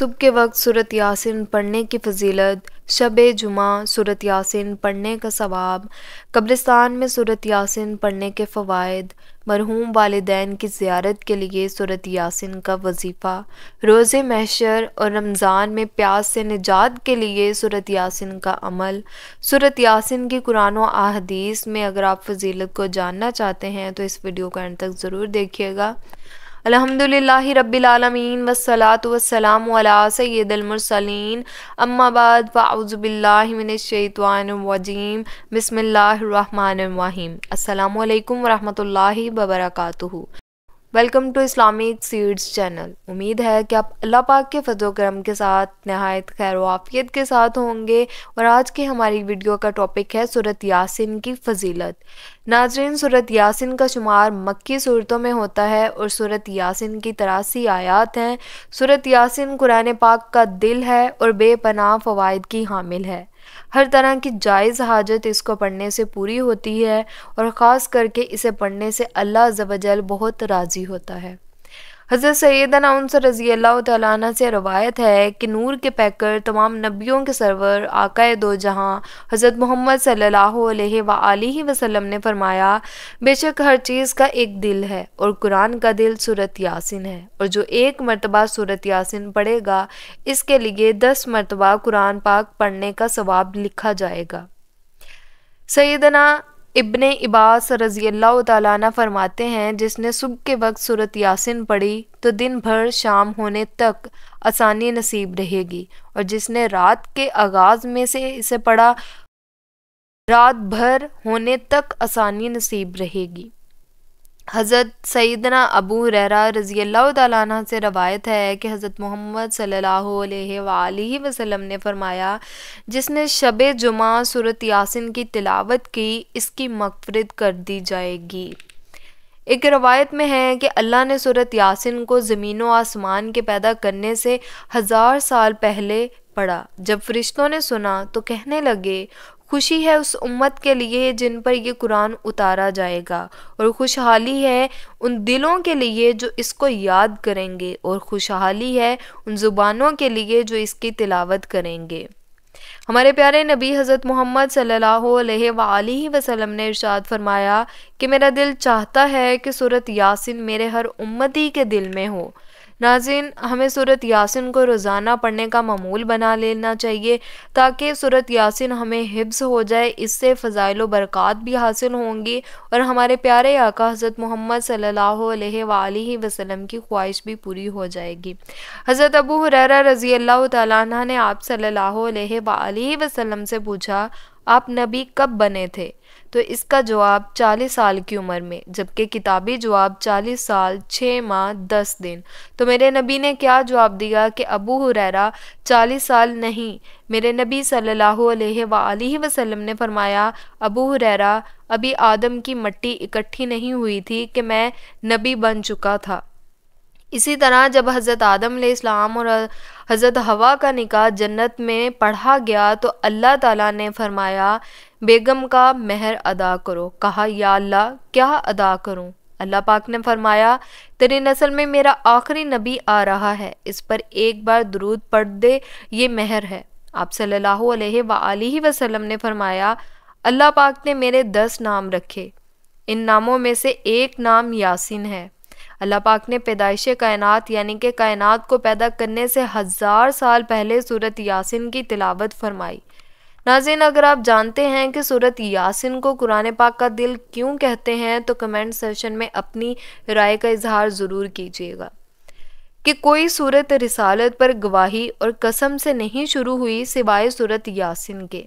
सुबह के वक्त सूरत यासिन पढ़ने की फजीलत शब जुमा सूरत यासिन पढ़ने का सवाब कब्रिस्तान में सूरत यासिन पढ़ने के फ़वाद मरहूम वालदेन की ज़्यारत के लिए सूरत यासिन का वजीफ़ा रोज़ महशर और रमज़ान में प्यास से निजात के लिए सूरत यासिन का अमल सूरत यासिन की कुरान अहदीस में अगर आप फजीलत को जानना चाहते हैं तो इस वीडियो को एंड तक ज़रूर देखिएगा अलहमदिल्ल रबीआलमीन वसलात वसलाम सैदमरसलिन अम्माबाद फ़ाउज़बिल्लाशवानवजीम बसमीम अल्लाम वरहमल वर्का welcome to Islamic seeds channel उम्मीद है कि आप अल्लाह पाक के फ़जो करम के साथ नहायत खैर वाफियत के साथ होंगे और आज की हमारी वीडियो का टॉपिक है सूरत यासिन की फजीलत नाजरीन सूरत यासिन का शुमार मक्की सूरतों में होता है और सूरत यासिन की तरासी आयात हैं सूरत यासिन कुरान पाक का दिल है और बेपनाह फ़वाद की हामिल है हर तरह की जायज़ हाजत इसको पढ़ने से पूरी होती है और ख़ास करके इसे पढ़ने से अल्लाह जवजल बहुत राज़ी होता है हज़रत सैदना उनसर रज़ी अल्लाह से रवायत है कि नूर के पैकर तमाम नबियों के सरवर आकाए दो जहाँ हज़रत मोहम्मद सल्ला वसम ने फरमाया बेशक हर चीज़ का एक दिल है और कुरान का दिल सूरत यासिन है और जो एक मरतबा सूरत यासिन पढ़ेगा इसके लिए दस मरतबा कुरान पाक पढ़ने का सवाब लिखा जाएगा सैदना इबन इबास रज़ी अल्लाह ताली फरमाते हैं जिसने सुबह के वक्त सूरत यासिन पढ़ी तो दिन भर शाम होने तक आसानी नसीब रहेगी और जिसने रात के आगाज़ में से इसे पढ़ा रात भर होने तक आसानी नसीब रहेगी हज़रत सैदना अबू रहरा रज़ी अल्लाह से रवायत है कि हज़रत मोहम्मद सल्लल्लाहु अलैहि वसल्लम ने फ़रमाया जिसने शब जुमा सूरत यासिन की तिलावत की इसकी मगफरत कर दी जाएगी एक रवायत में है कि अल्लाह ने सूरत यासिन को ज़मीन व आसमान के पैदा करने से हज़ार साल पहले पढ़ा जब फरिश्तों ने सुना तो कहने लगे खुशी है उस उम्मत के लिए जिन पर ये कुरान उतारा जाएगा और खुशहाली है उन दिलों के लिए जो इसको याद करेंगे और खुशहाली है उन ज़ुबानों के लिए जो इसकी तिलावत करेंगे हमारे प्यारे नबी हज़रत मोहम्मद सल्लल्लाहु अलैहि वसल्लम ने इरशाद फरमाया कि मेरा दिल चाहता है कि सूरत यासिन मेरे हर उम्मती के दिल में हो नाजिन हमें सूरत यासिन को रोज़ाना पढ़ने का मामूल बना लेना चाहिए ताकि सूरत यासिन हमें हिब्स हो जाए इससे फ़जाइल बरक़ात भी हासिल होंगी और हमारे प्यारे आका हज़रत मोहम्मद सल्ला वसलम की ख्वाहिश भी पूरी हो जाएगी हज़रत अबू हुररा रज़ी अल्लाह तह ने आप सल्ला वसलम से पूछा आप नबी कब बने थे तो इसका जवाब 40 साल की उम्र में जबकि किताबी जवाब 40 साल 6 माह 10 दिन तो मेरे नबी ने क्या जवाब दिया कि अबू हुरैरा 40 साल नहीं मेरे नबी सल्लल्लाहु अलैहि वसल्लम ने फरमाया अबू हुरैरा अभी आदम की मट्टी इकट्ठी नहीं हुई थी कि मैं नबी बन चुका था इसी तरह जब हज़रत आदम इस्लाम और हज़रत हवा का निकाह जन्नत में पढ़ा गया तो अल्लाह ताला ने फरमाया बेगम का मेहर अदा करो कहा या अल्लाह क्या अदा करूं अल्लाह पाक ने फरमाया तेरी नस्ल में मेरा आखिरी नबी आ रहा है इस पर एक बार दरूद पढ़ दे ये मेहर है आप सल्लल्लाहु अलैहि वसल्लम ने फरमाया अल्लाह पाक ने मेरे दस नाम रखे इन नामों में से एक नाम यासिन है अल्लाह पाक ने पैदाइश कायनात यानी कि कायनात को पैदा करने से हज़ार साल पहले सूरत यासिन की तिलावत फरमाई नाजिन अगर आप जानते हैं कि सूरत यासिन को कुरान पाक का दिल क्यों कहते हैं तो कमेंट सेशन में अपनी राय का इजहार ज़रूर कीजिएगा कि कोई सूरत रिसालत पर गवाही और कसम से नहीं शुरू हुई सिवाय सूरत यासिन के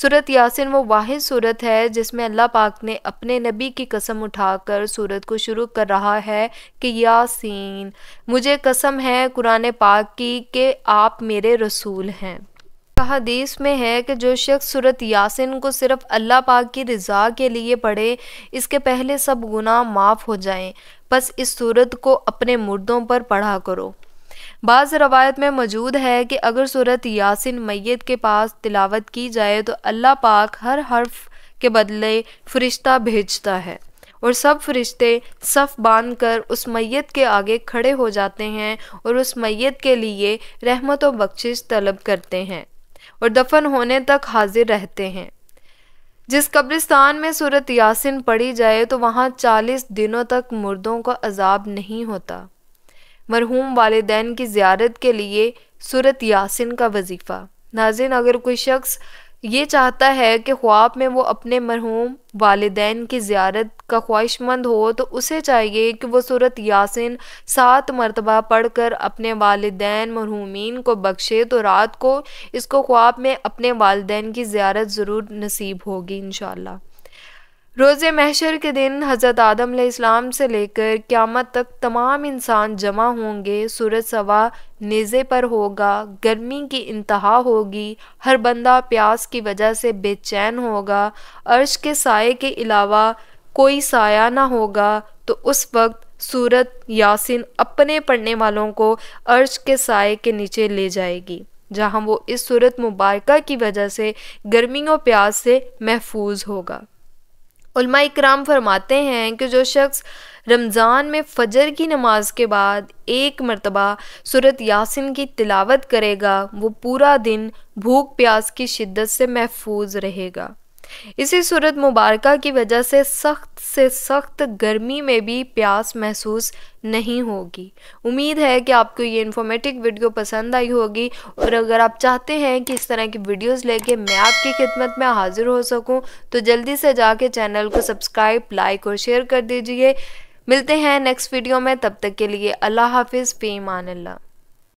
सूरत यासिन वो वाहिद सूरत है जिसमें अल्लाह पाक ने अपने नबी की कसम उठाकर सूरत को शुरू कर रहा है कि यासीन मुझे कसम है कुरान पाक की कि आप मेरे रसूल हैं हदीस में है कि जो शख्स सूरत यासिन को सिर्फ अल्लाह पाक की रज़ा के लिए पढ़े इसके पहले सब गुनाह माफ़ हो जाएं बस इस सूरत को अपने मुर्दों पर पढ़ा करो बाज़ रवायत में मौजूद है कि अगर सूरत यासिन मैत के पास तिलावत की जाए तो अल्लाह पाक हर हर्फ के बदले फरिश्ता भेजता है और सब फरिश्ते सफ़ बांध कर उस मैत के आगे खड़े हो जाते हैं और उस मैत के लिए रहमत व बख्शिश तलब करते हैं और दफन होने तक हाजिर रहते हैं जिस कब्रिस्तान में सूरत यासिन पढ़ी जाए तो वहाँ चालीस दिनों तक मुर्दों का अजाब नहीं होता मरहूम वालदेन की ज़्यारत के लिए सूरत यासिन का वजीफ़ा नाजिन अगर कोई शख्स ये चाहता है कि ख्वाब में वो अपने मरहूम वालदेन की ज़्यारत का ख्वाहिशमंद हो तो उसे चाहिए कि वो सूरत यासिन सात मरतबा पढ़ कर अपने वालदेन मरहूमिन को बख्शे तो रात को इसको ख्वाब में अपने वालदेन की ज़्यारत ज़रूर नसीब होगी इन रोज़ महशर के दिन हज़रत आदम इस्लाम से लेकर क़्यामत तक तमाम इंसान जमा होंगे सूरज सवा नेज़े पर होगा गर्मी की इंतहा होगी हर बंदा प्यास की वजह से बेचैन होगा अर्श के साय के अलावा कोई साया ना होगा तो उस वक्त सूरत यासिन अपने पढ़ने वालों को अर्श के साय के नीचे ले जाएगी जहां वो इस सूरत मुबारक की वजह से गर्मी और प्यास से महफूज होगा कराम फरमाते हैं कि जो शख्स रमज़ान में फ़जर की नमाज के बाद एक मरतबा सूरत यासिन की तिलावत करेगा वो पूरा दिन भूख प्यास की शिद्दत से महफूज रहेगा इसी सूरत मुबारक की वजह से सख्त से सख्त गर्मी में भी प्यास महसूस नहीं होगी उम्मीद है कि आपको ये इन्फॉर्मेटिव वीडियो पसंद आई होगी और अगर आप चाहते हैं कि इस तरह की वीडियोस लेके मैं आपकी खिदमत में हाजिर हो सकूं तो जल्दी से जाके चैनल को सब्सक्राइब लाइक और शेयर कर दीजिए मिलते हैं नेक्स्ट वीडियो में तब तक के लिए अल्लाह हाफिज़ फीमान अल्लाह